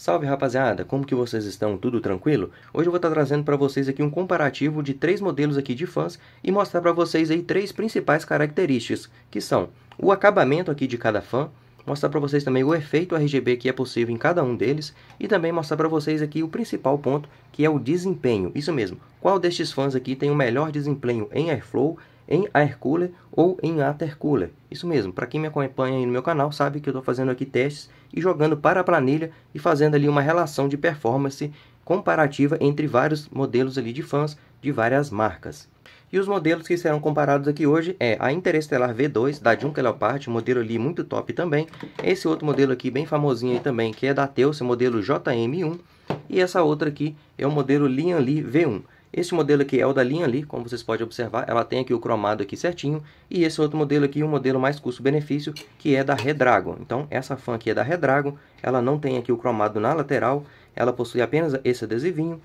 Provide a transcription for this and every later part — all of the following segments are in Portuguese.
Salve rapaziada, como que vocês estão? Tudo tranquilo? Hoje eu vou estar tá trazendo para vocês aqui um comparativo de três modelos aqui de fãs e mostrar para vocês aí três principais características, que são o acabamento aqui de cada fã, mostrar para vocês também o efeito RGB que é possível em cada um deles e também mostrar para vocês aqui o principal ponto que é o desempenho, isso mesmo, qual destes fãs aqui tem o melhor desempenho em Airflow em air cooler ou em water cooler. Isso mesmo, para quem me acompanha aí no meu canal sabe que eu estou fazendo aqui testes e jogando para a planilha e fazendo ali uma relação de performance comparativa entre vários modelos ali de fãs de várias marcas. E os modelos que serão comparados aqui hoje é a Interestelar V2 da Junker Leopard, um modelo ali muito top também. Esse outro modelo aqui bem famosinho aí também, que é da Teus, modelo JM1. E essa outra aqui é o modelo Lianli V1. Esse modelo aqui é o da linha ali, como vocês podem observar, ela tem aqui o cromado aqui certinho. E esse outro modelo aqui, o um modelo mais custo-benefício, que é da Redragon. Então, essa fan aqui é da Redragon, ela não tem aqui o cromado na lateral, ela possui apenas esse adesivinho.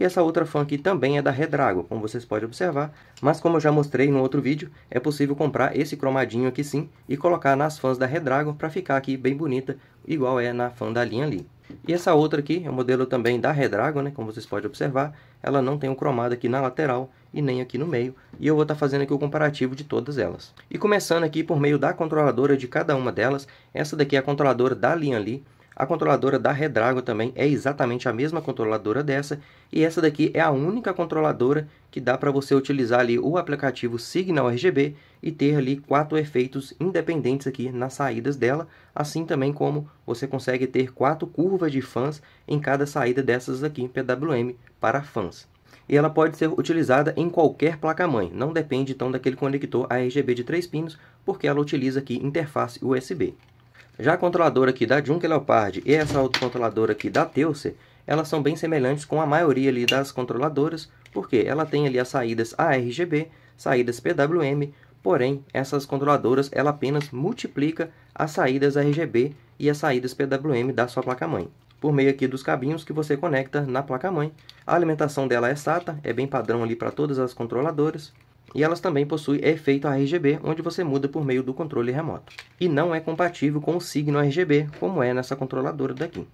E essa outra fan aqui também é da Redrago, como vocês podem observar, mas como eu já mostrei no outro vídeo, é possível comprar esse cromadinho aqui sim e colocar nas fãs da Redrago para ficar aqui bem bonita, igual é na fan da linha ali. E essa outra aqui é um modelo também da Redragon, né? Como vocês podem observar, ela não tem o um cromado aqui na lateral e nem aqui no meio. E eu vou estar tá fazendo aqui o comparativo de todas elas. E começando aqui por meio da controladora de cada uma delas, essa daqui é a controladora da linha ali, a controladora da Redrago também é exatamente a mesma controladora dessa, e essa daqui é a única controladora que dá para você utilizar ali o aplicativo Signal RGB e ter ali quatro efeitos independentes aqui nas saídas dela, assim também como você consegue ter quatro curvas de fãs em cada saída dessas aqui PWM para fãs e ela pode ser utilizada em qualquer placa-mãe, não depende então daquele conector RGB de 3 pinos, porque ela utiliza aqui interface USB. Já a controladora aqui da Junker Leopard e essa outra controladora aqui da Teucer, elas são bem semelhantes com a maioria ali das controladoras, porque ela tem ali as saídas ARGB, saídas PWM, porém essas controladoras ela apenas multiplica as saídas RGB e as saídas PWM da sua placa-mãe por meio aqui dos cabinhos que você conecta na placa-mãe. A alimentação dela é SATA, é bem padrão ali para todas as controladoras. E elas também possuem efeito RGB, onde você muda por meio do controle remoto. E não é compatível com o signo RGB, como é nessa controladora daqui.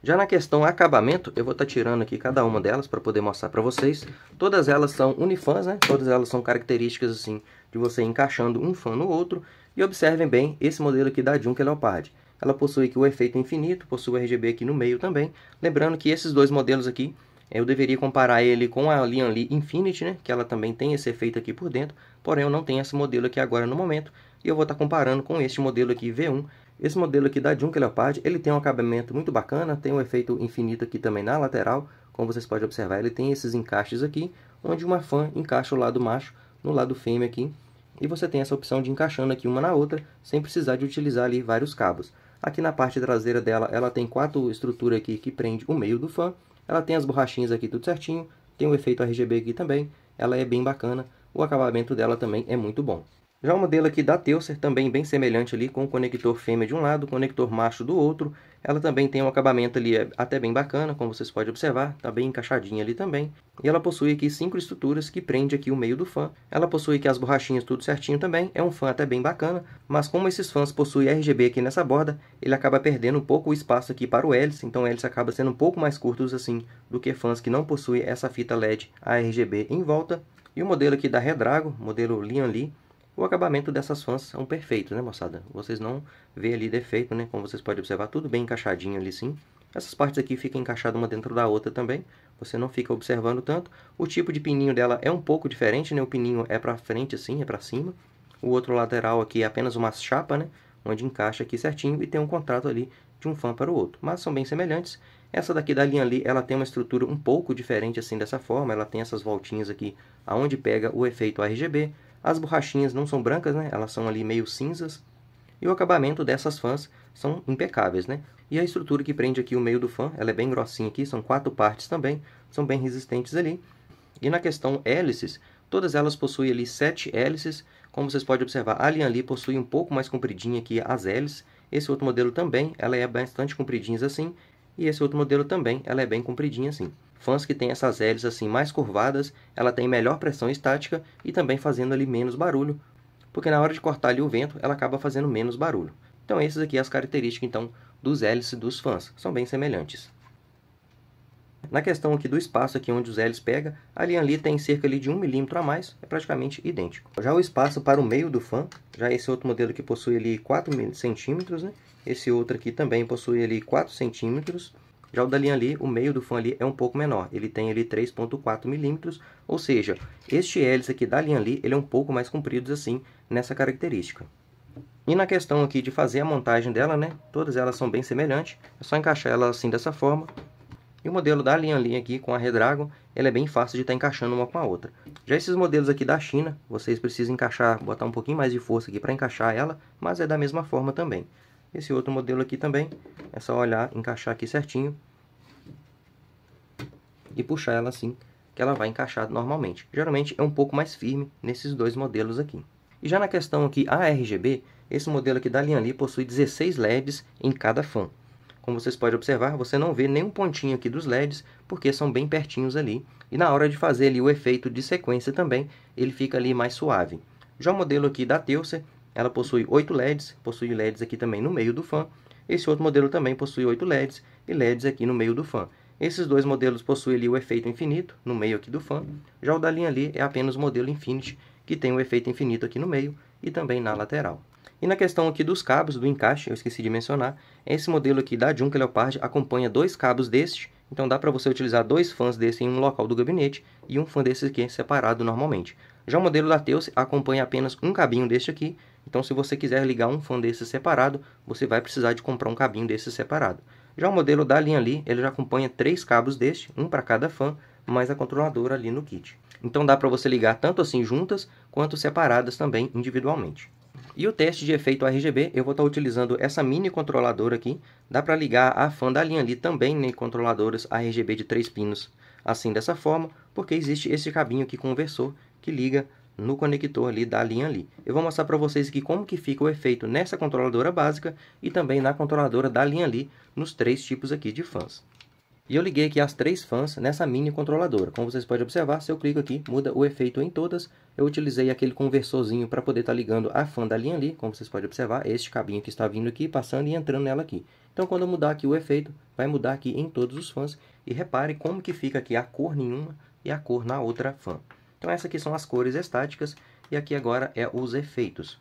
Já na questão acabamento, eu vou estar tá tirando aqui cada uma delas para poder mostrar para vocês. Todas elas são unifãs, né? Todas elas são características assim de você encaixando um fã no outro. E observem bem esse modelo aqui da Junker Leopard. Ela possui aqui o efeito infinito, possui o RGB aqui no meio também. Lembrando que esses dois modelos aqui eu deveria comparar ele com a Lian Li Infinity, né? que ela também tem esse efeito aqui por dentro, porém eu não tenho esse modelo aqui agora no momento, e eu vou estar tá comparando com este modelo aqui V1. Esse modelo aqui da Junker Leopard, ele tem um acabamento muito bacana, tem um efeito infinito aqui também na lateral, como vocês podem observar, ele tem esses encaixes aqui, onde uma fã encaixa o lado macho no lado fêmea aqui, e você tem essa opção de encaixando aqui uma na outra, sem precisar de utilizar ali vários cabos. Aqui na parte traseira dela, ela tem quatro estruturas aqui que prende o meio do fã, ela tem as borrachinhas aqui tudo certinho, tem o efeito RGB aqui também, ela é bem bacana, o acabamento dela também é muito bom. Já o modelo aqui da Teucer, também bem semelhante ali, com o conector fêmea de um lado, conector macho do outro. Ela também tem um acabamento ali é até bem bacana, como vocês podem observar, está bem encaixadinha ali também. E ela possui aqui cinco estruturas que prende aqui o meio do fã. Ela possui aqui as borrachinhas tudo certinho também, é um fã até bem bacana, mas como esses fãs possuem RGB aqui nessa borda, ele acaba perdendo um pouco o espaço aqui para o hélice, então o hélice acaba sendo um pouco mais curtos assim do que fãs que não possuem essa fita LED ARGB RGB em volta. E o modelo aqui da Redrago, modelo Lian Lee, o acabamento dessas fãs são é perfeitos, né, moçada? Vocês não vê ali defeito, né? Como vocês podem observar, tudo bem encaixadinho ali sim. Essas partes aqui ficam encaixadas uma dentro da outra também. Você não fica observando tanto. O tipo de pininho dela é um pouco diferente, né? O pininho é para frente assim, é para cima. O outro lateral aqui é apenas uma chapa, né? Onde encaixa aqui certinho e tem um contrato ali de um fã para o outro. Mas são bem semelhantes. Essa daqui da linha ali, ela tem uma estrutura um pouco diferente assim dessa forma. Ela tem essas voltinhas aqui aonde pega o efeito RGB. As borrachinhas não são brancas, né? Elas são ali meio cinzas. E o acabamento dessas fãs são impecáveis, né? E a estrutura que prende aqui o meio do fã, ela é bem grossinha aqui, são quatro partes também, são bem resistentes ali. E na questão hélices, todas elas possuem ali sete hélices. Como vocês podem observar, a Alien ali possui um pouco mais compridinha aqui as hélices. Esse outro modelo também, ela é bastante compridinha assim. E esse outro modelo também, ela é bem compridinha assim. Fãs que têm essas hélices assim mais curvadas, ela tem melhor pressão estática e também fazendo ali menos barulho, porque na hora de cortar ali o vento, ela acaba fazendo menos barulho. Então essas aqui as características então dos hélices dos fãs, são bem semelhantes. Na questão aqui do espaço aqui onde os hélices pega, a linha ali tem cerca ali de 1 mm a mais, é praticamente idêntico. Já o espaço para o meio do fan, já esse outro modelo que possui ali 4 cm, né? Esse outro aqui também possui ali 4 centímetros já o da linha ali, o meio do fã ali é um pouco menor. Ele tem ali 3.4 milímetros, ou seja, este hélice aqui da linha ali, ele é um pouco mais comprido assim nessa característica. E na questão aqui de fazer a montagem dela, né? Todas elas são bem semelhantes. É só encaixar ela assim dessa forma. E o modelo da linha ali aqui com a Redragon, ela é bem fácil de estar tá encaixando uma com a outra. Já esses modelos aqui da China, vocês precisam encaixar, botar um pouquinho mais de força aqui para encaixar ela, mas é da mesma forma também. Esse outro modelo aqui também, é só olhar, encaixar aqui certinho e puxar ela assim, que ela vai encaixar normalmente. Geralmente é um pouco mais firme nesses dois modelos aqui. E já na questão aqui ARGB, esse modelo aqui da Lianli possui 16 LEDs em cada fan. Como vocês podem observar, você não vê nenhum pontinho aqui dos LEDs, porque são bem pertinhos ali. E na hora de fazer ali o efeito de sequência também, ele fica ali mais suave. Já o modelo aqui da Teucer, ela possui 8 LEDs, possui LEDs aqui também no meio do fan. Esse outro modelo também possui 8 LEDs e LEDs aqui no meio do fan. Esses dois modelos possuem ali o efeito infinito no meio aqui do fan. Já o da linha ali é apenas o modelo Infinity, que tem o efeito infinito aqui no meio e também na lateral. E na questão aqui dos cabos, do encaixe, eu esqueci de mencionar, esse modelo aqui da Junker Leopard acompanha dois cabos deste então dá para você utilizar dois fãs desse em um local do gabinete e um fã desse aqui separado normalmente. Já o modelo da Teus acompanha apenas um cabinho deste aqui, então se você quiser ligar um fã desse separado, você vai precisar de comprar um cabinho desse separado. Já o modelo da linha ali, ele já acompanha três cabos deste, um para cada fã, mais a controladora ali no kit. Então dá para você ligar tanto assim juntas, quanto separadas também individualmente. E o teste de efeito RGB, eu vou estar utilizando essa mini controladora aqui. Dá para ligar a fan da linha ali também né, em né, controladoras RGB de 3 pinos. Assim, dessa forma, porque existe esse cabinho aqui conversor que liga no conector ali da linha ali. Eu vou mostrar para vocês aqui como que fica o efeito nessa controladora básica e também na controladora da linha ali, nos três tipos aqui de fãs. E eu liguei aqui as três fãs nessa mini controladora. Como vocês podem observar, se eu clico aqui, muda o efeito em todas. Eu utilizei aquele conversorzinho para poder estar tá ligando a fã da linha ali. Como vocês podem observar, é este cabinho que está vindo aqui, passando e entrando nela aqui. Então, quando eu mudar aqui o efeito, vai mudar aqui em todos os fãs. E repare como que fica aqui a cor nenhuma e a cor na outra fã. Então, essas aqui são as cores estáticas e aqui agora é os efeitos.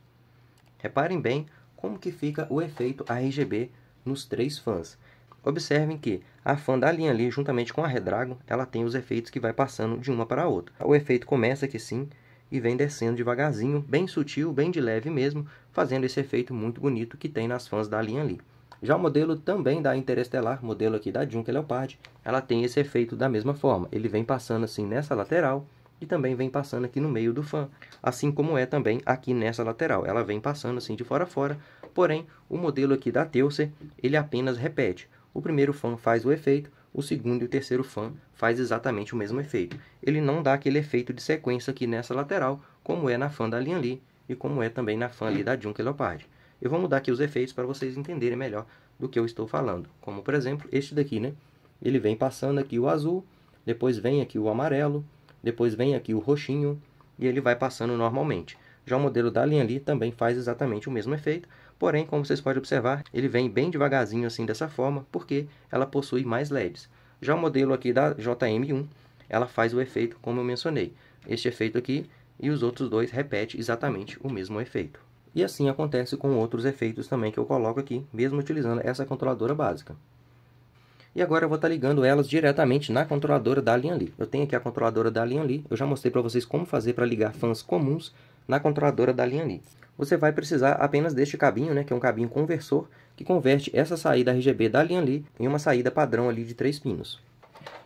Reparem bem como que fica o efeito RGB nos três fãs. Observem que a fan da linha ali, juntamente com a Redragon, ela tem os efeitos que vai passando de uma para a outra. O efeito começa aqui sim e vem descendo devagarzinho, bem sutil, bem de leve mesmo, fazendo esse efeito muito bonito que tem nas fãs da linha ali. Já o modelo também da Interestelar, modelo aqui da Junker Leopard, ela tem esse efeito da mesma forma. Ele vem passando assim nessa lateral e também vem passando aqui no meio do fã, assim como é também aqui nessa lateral. Ela vem passando assim de fora a fora, porém o modelo aqui da Teucer, ele apenas repete. O primeiro fã faz o efeito, o segundo e o terceiro fã faz exatamente o mesmo efeito. Ele não dá aquele efeito de sequência aqui nessa lateral, como é na fã da linha Li e como é também na fã ali da Junker Leopard. Eu vou mudar aqui os efeitos para vocês entenderem melhor do que eu estou falando. Como, por exemplo, este daqui, né? Ele vem passando aqui o azul, depois vem aqui o amarelo, depois vem aqui o roxinho, e ele vai passando normalmente. Já o modelo da linha Li também faz exatamente o mesmo efeito, Porém, como vocês podem observar, ele vem bem devagarzinho assim dessa forma, porque ela possui mais LEDs. Já o modelo aqui da JM1, ela faz o efeito como eu mencionei. Este efeito aqui e os outros dois repete exatamente o mesmo efeito. E assim acontece com outros efeitos também que eu coloco aqui, mesmo utilizando essa controladora básica. E agora eu vou estar tá ligando elas diretamente na controladora da Lian Li. Eu tenho aqui a controladora da Lian Li, eu já mostrei para vocês como fazer para ligar fãs comuns na controladora da linha Li, Você vai precisar apenas deste cabinho, né, que é um cabinho conversor, que converte essa saída RGB da linha ali em uma saída padrão ali de três pinos.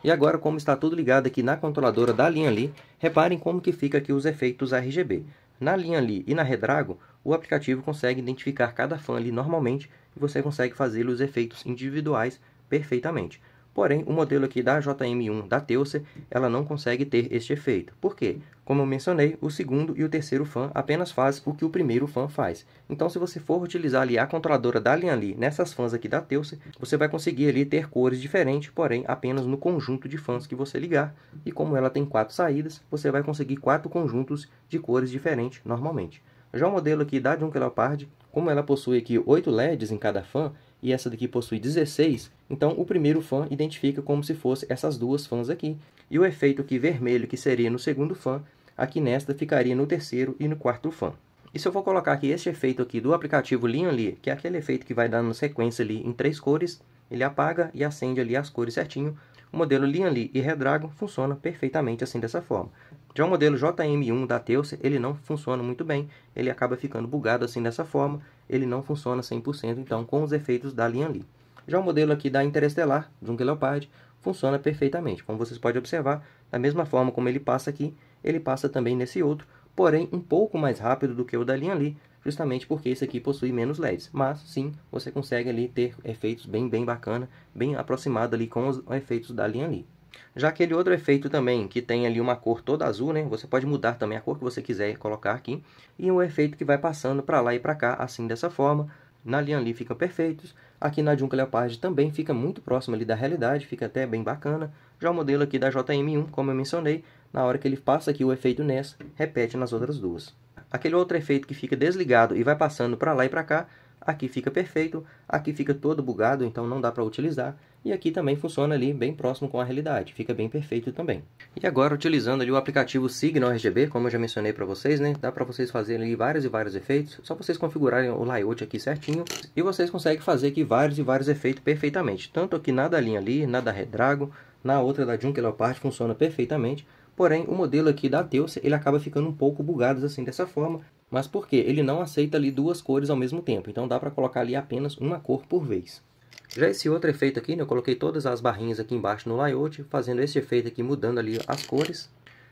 E agora, como está tudo ligado aqui na controladora da linha ali, reparem como que fica aqui os efeitos RGB. Na linha ali e na Redrago, o aplicativo consegue identificar cada fã ali normalmente e você consegue fazer os efeitos individuais perfeitamente. Porém, o modelo aqui da JM1 da Teucer, ela não consegue ter este efeito. Por quê? Como eu mencionei, o segundo e o terceiro fan apenas faz o que o primeiro fan faz. Então, se você for utilizar ali a controladora da Lianli nessas fãs aqui da Teucer, você vai conseguir ali ter cores diferentes, porém apenas no conjunto de fãs que você ligar. E como ela tem quatro saídas, você vai conseguir quatro conjuntos de cores diferentes normalmente. Já o modelo aqui da Junker Leopard, como ela possui aqui oito LEDs em cada fan, e essa daqui possui 16, então o primeiro fã identifica como se fosse essas duas fans aqui. E o efeito aqui vermelho, que seria no segundo fã aqui nesta ficaria no terceiro e no quarto fã. E se eu for colocar aqui este efeito aqui do aplicativo Linear, que é aquele efeito que vai dando sequência ali em três cores, ele apaga e acende ali as cores certinho. O modelo Linear e Redragon funciona perfeitamente assim dessa forma. Já o modelo JM1 da Teucer, ele não funciona muito bem, ele acaba ficando bugado assim dessa forma, ele não funciona 100%, então, com os efeitos da linha Li. Já o modelo aqui da Interestelar, Jung Leopard, funciona perfeitamente. Como vocês podem observar, da mesma forma como ele passa aqui, ele passa também nesse outro, porém um pouco mais rápido do que o da linha Li, justamente porque esse aqui possui menos LEDs. Mas, sim, você consegue ali ter efeitos bem, bem bacana, bem aproximado ali com os efeitos da linha Li. Já aquele outro efeito também, que tem ali uma cor toda azul, né? Você pode mudar também a cor que você quiser colocar aqui. E um efeito que vai passando para lá e para cá, assim dessa forma. Na Lianli ficam perfeitos. Aqui na Junca Leopard também fica muito próximo ali da realidade, fica até bem bacana. Já o modelo aqui da JM1, como eu mencionei, na hora que ele passa aqui o efeito nessa repete nas outras duas. Aquele outro efeito que fica desligado e vai passando para lá e para cá, aqui fica perfeito, aqui fica todo bugado, então não dá para utilizar. E aqui também funciona ali bem próximo com a realidade, fica bem perfeito também. E agora utilizando ali o aplicativo Signal RGB, como eu já mencionei para vocês, né? Dá para vocês fazerem ali vários e vários efeitos, só vocês configurarem o layout aqui certinho e vocês conseguem fazer aqui vários e vários efeitos perfeitamente. Tanto aqui na da linha ali, na da Redrago, na outra da Junker Leopard funciona perfeitamente. Porém, o modelo aqui da Teus ele acaba ficando um pouco bugado assim dessa forma, mas por quê? Ele não aceita ali duas cores ao mesmo tempo, então dá para colocar ali apenas uma cor por vez. Já esse outro efeito aqui, né, eu coloquei todas as barrinhas aqui embaixo no layout, fazendo esse efeito aqui, mudando ali as cores.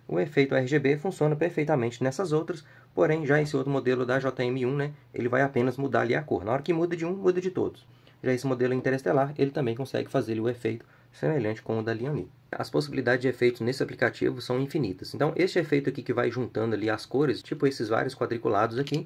O efeito RGB funciona perfeitamente nessas outras, porém já esse outro modelo da JM1, né, ele vai apenas mudar ali a cor. Na hora que muda de um, muda de todos. Já esse modelo interestelar, ele também consegue fazer ali, o efeito semelhante com o da Liani. As possibilidades de efeitos nesse aplicativo são infinitas. Então, este efeito aqui que vai juntando ali as cores, tipo esses vários quadriculados aqui,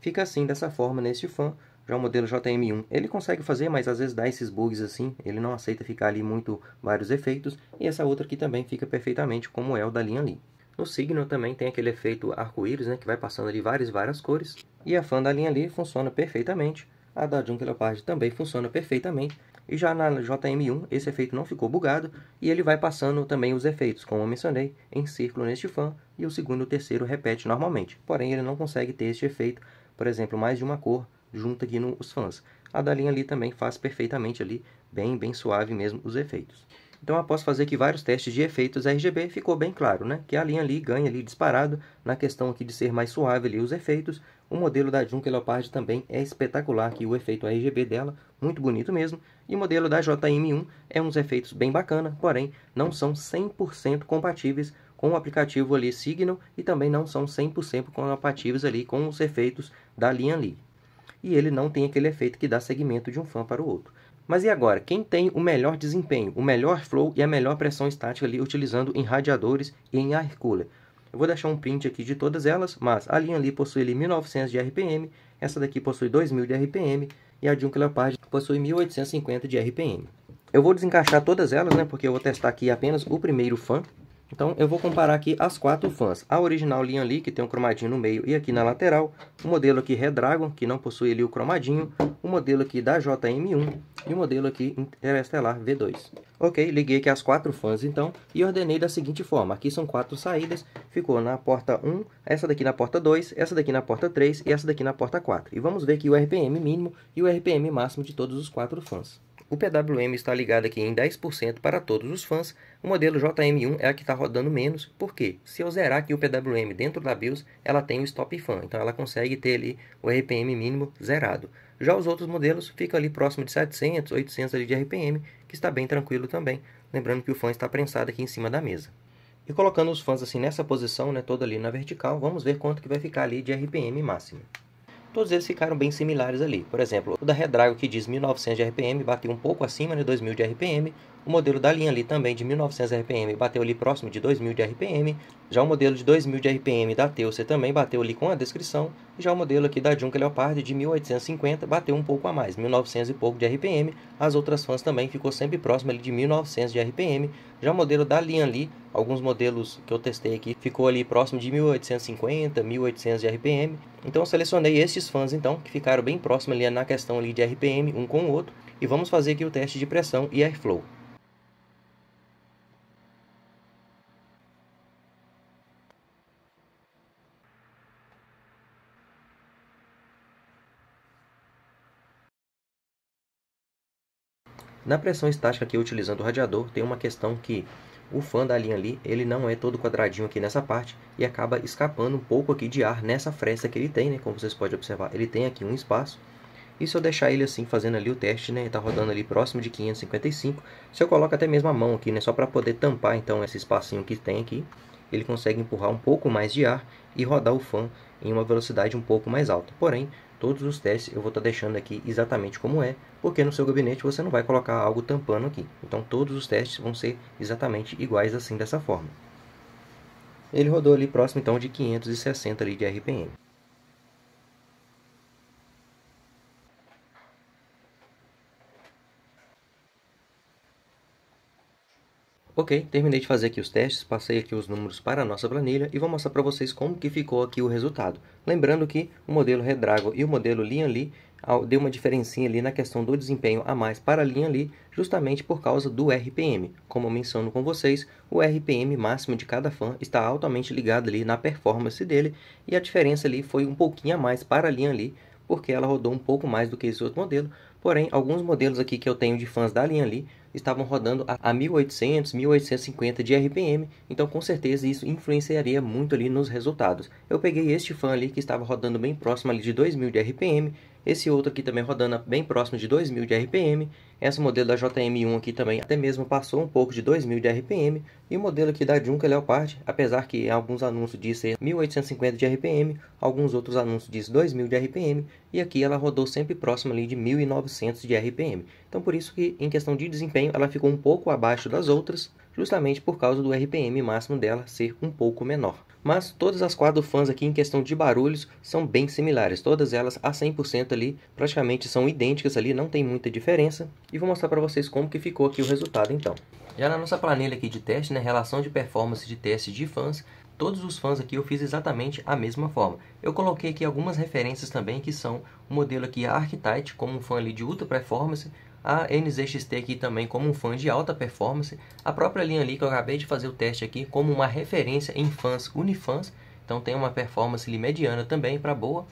fica assim dessa forma neste fan, já o modelo JM1, ele consegue fazer, mas às vezes dá esses bugs assim, ele não aceita ficar ali muito vários efeitos, e essa outra aqui também fica perfeitamente como é o da linha ali. No Signal também tem aquele efeito arco-íris, né, que vai passando ali várias várias cores, e a fan da linha ali funciona perfeitamente, a da Junk Leopard também funciona perfeitamente, e já na JM1 esse efeito não ficou bugado, e ele vai passando também os efeitos, como eu mencionei, em círculo neste fan, e o segundo e o terceiro repete normalmente, porém ele não consegue ter este efeito, por exemplo, mais de uma cor junta aqui no, os fãs. A da linha ali também faz perfeitamente ali, bem, bem suave mesmo os efeitos. Então, após fazer aqui vários testes de efeitos RGB, ficou bem claro, né? Que a linha ali ganha ali disparado na questão aqui de ser mais suave ali os efeitos. O modelo da Junker Leopard também é espetacular aqui o efeito RGB dela, muito bonito mesmo. E o modelo da JM1 é uns efeitos bem bacana, porém não são 100% compatíveis com o aplicativo ali Signal e também não são 100% compatíveis ali com os efeitos da linha ali e ele não tem aquele efeito que dá segmento de um fã para o outro. Mas e agora? Quem tem o melhor desempenho, o melhor flow e a melhor pressão estática ali utilizando em radiadores e em air cooler? Eu vou deixar um print aqui de todas elas, mas a linha ali possui ali 1900 de RPM, essa daqui possui 2000 de RPM e a Junk Leopard possui 1850 de RPM. Eu vou desencaixar todas elas, né, porque eu vou testar aqui apenas o primeiro fã, então eu vou comparar aqui as quatro fãs. A original Lian Li, que tem um cromadinho no meio e aqui na lateral. O modelo aqui Redragon, que não possui ali o cromadinho. O modelo aqui da JM1 e o modelo aqui Interestelar V2. Ok, liguei aqui as quatro fãs então e ordenei da seguinte forma. Aqui são quatro saídas, ficou na porta 1, essa daqui na porta 2, essa daqui na porta 3 e essa daqui na porta 4. E vamos ver aqui o RPM mínimo e o RPM máximo de todos os quatro fãs. O PWM está ligado aqui em 10% para todos os fãs, o modelo JM1 é a que está rodando menos, porque se eu zerar aqui o PWM dentro da BIOS, ela tem o stop fan, então ela consegue ter ali o RPM mínimo zerado. Já os outros modelos ficam ali próximo de 700, 800 ali de RPM, que está bem tranquilo também, lembrando que o fã está prensado aqui em cima da mesa. E colocando os fãs assim nessa posição, né, toda ali na vertical, vamos ver quanto que vai ficar ali de RPM máximo todos eles ficaram bem similares ali. Por exemplo, o da Redrago que diz 1900 de RPM bateu um pouco acima de 2000 de RPM, o modelo da linha ali também de 1900 RPM bateu ali próximo de 2000 de RPM. Já o modelo de 2000 de RPM da Teuce também bateu ali com a descrição. E já o modelo aqui da Junker Leopard de 1850 bateu um pouco a mais, 1900 e pouco de RPM. As outras fãs também ficou sempre próximo ali de 1900 de RPM. Já o modelo da linha ali, alguns modelos que eu testei aqui, ficou ali próximo de 1850, 1800 de RPM. Então eu selecionei estes fãs então, que ficaram bem próximos ali na questão ali de RPM um com o outro. E vamos fazer aqui o teste de pressão e airflow. Na pressão estática aqui, utilizando o radiador, tem uma questão que o fã da linha ali, ele não é todo quadradinho aqui nessa parte e acaba escapando um pouco aqui de ar nessa fresta que ele tem, né? Como vocês podem observar, ele tem aqui um espaço. E se eu deixar ele assim, fazendo ali o teste, né? Ele tá rodando ali próximo de 555. Se eu coloco até mesmo a mão aqui, né? Só para poder tampar, então, esse espacinho que tem aqui ele consegue empurrar um pouco mais de ar e rodar o fã em uma velocidade um pouco mais alta. Porém, todos os testes eu vou estar tá deixando aqui exatamente como é, porque no seu gabinete você não vai colocar algo tampando aqui. Então todos os testes vão ser exatamente iguais assim dessa forma. Ele rodou ali próximo então de 560 ali de RPM. Ok, terminei de fazer aqui os testes, passei aqui os números para a nossa planilha e vou mostrar para vocês como que ficou aqui o resultado. Lembrando que o modelo Redrago e o modelo Lianli deu uma diferencinha ali na questão do desempenho a mais para a Lian ali, justamente por causa do RPM. Como eu menciono com vocês, o RPM máximo de cada fã está altamente ligado ali na performance dele, e a diferença ali foi um pouquinho a mais para a Lian ali, porque ela rodou um pouco mais do que esse outro modelo, porém alguns modelos aqui que eu tenho de fãs da Lian ali estavam rodando a 1800, 1850 de RPM, então com certeza isso influenciaria muito ali nos resultados. Eu peguei este fan ali que estava rodando bem próximo ali de 2000 de RPM, esse outro aqui também rodando bem próximo de 2000 de RPM. Essa modelo da JM1 aqui também até mesmo passou um pouco de 2000 de RPM. E o modelo aqui da Junker Leopard, apesar que alguns anúncios dizem 1850 de RPM, alguns outros anúncios dizem 2000 de RPM. E aqui ela rodou sempre próximo ali de 1900 de RPM. Então por isso que em questão de desempenho ela ficou um pouco abaixo das outras, justamente por causa do RPM máximo dela ser um pouco menor mas todas as quatro fãs aqui em questão de barulhos são bem similares, todas elas a 100% ali, praticamente são idênticas ali, não tem muita diferença, e vou mostrar para vocês como que ficou aqui o resultado então. Já na nossa planilha aqui de teste, né, relação de performance de teste de fãs, todos os fãs aqui eu fiz exatamente a mesma forma. Eu coloquei aqui algumas referências também que são o modelo aqui Archetype, como um fã ali de ultra performance, a NZXT aqui também como um fã de alta performance, a própria linha ali que eu acabei de fazer o teste aqui como uma referência em fãs unifãs, então tem uma performance ali mediana também para boa.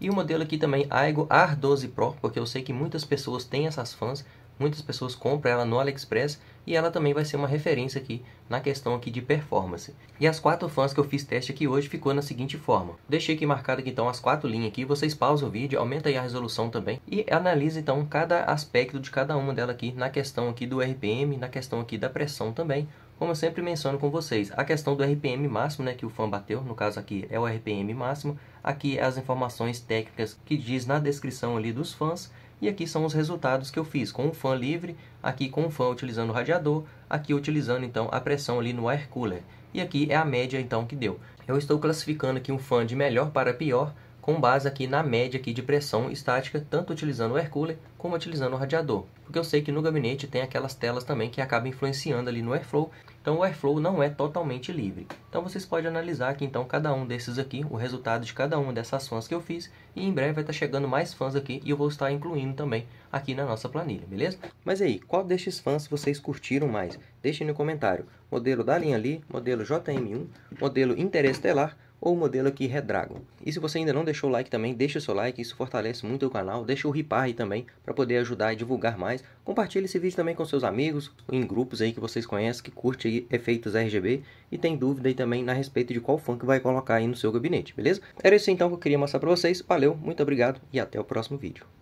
E o modelo aqui também, Aigo R12 Pro, porque eu sei que muitas pessoas têm essas fãs, muitas pessoas compram ela no AliExpress, e ela também vai ser uma referência aqui na questão aqui de performance. E as quatro fãs que eu fiz teste aqui hoje ficou na seguinte forma. Deixei aqui marcado aqui, então as quatro linhas aqui, vocês pausam o vídeo, aumenta aí a resolução também e analisa então cada aspecto de cada uma dela aqui na questão aqui do RPM, na questão aqui da pressão também, como eu sempre menciono com vocês, a questão do RPM máximo, né, que o fã bateu, no caso aqui é o RPM máximo, aqui as informações técnicas que diz na descrição ali dos fãs, e aqui são os resultados que eu fiz com o fã livre, aqui com o fã utilizando o radiador, aqui utilizando então a pressão ali no air cooler. E aqui é a média então que deu. Eu estou classificando aqui um fã de melhor para pior com base aqui na média aqui de pressão estática, tanto utilizando o air cooler como utilizando o radiador. Porque eu sei que no gabinete tem aquelas telas também que acabam influenciando ali no airflow então o Airflow não é totalmente livre. Então vocês podem analisar aqui então cada um desses aqui, o resultado de cada uma dessas fãs que eu fiz e em breve vai estar chegando mais fãs aqui e eu vou estar incluindo também aqui na nossa planilha, beleza? Mas aí, qual destes fãs vocês curtiram mais? Deixem no comentário. Modelo da linha ali, modelo JM1, modelo interestelar ou o modelo aqui Redragon. E se você ainda não deixou o like também, deixa o seu like, isso fortalece muito o canal. Deixa o ripar também para poder ajudar e divulgar mais. Compartilhe esse vídeo também com seus amigos, em grupos aí que vocês conhecem, que curte efeitos RGB e tem dúvida aí também na respeito de qual funk vai colocar aí no seu gabinete, beleza? Era isso então que eu queria mostrar para vocês. Valeu, muito obrigado e até o próximo vídeo.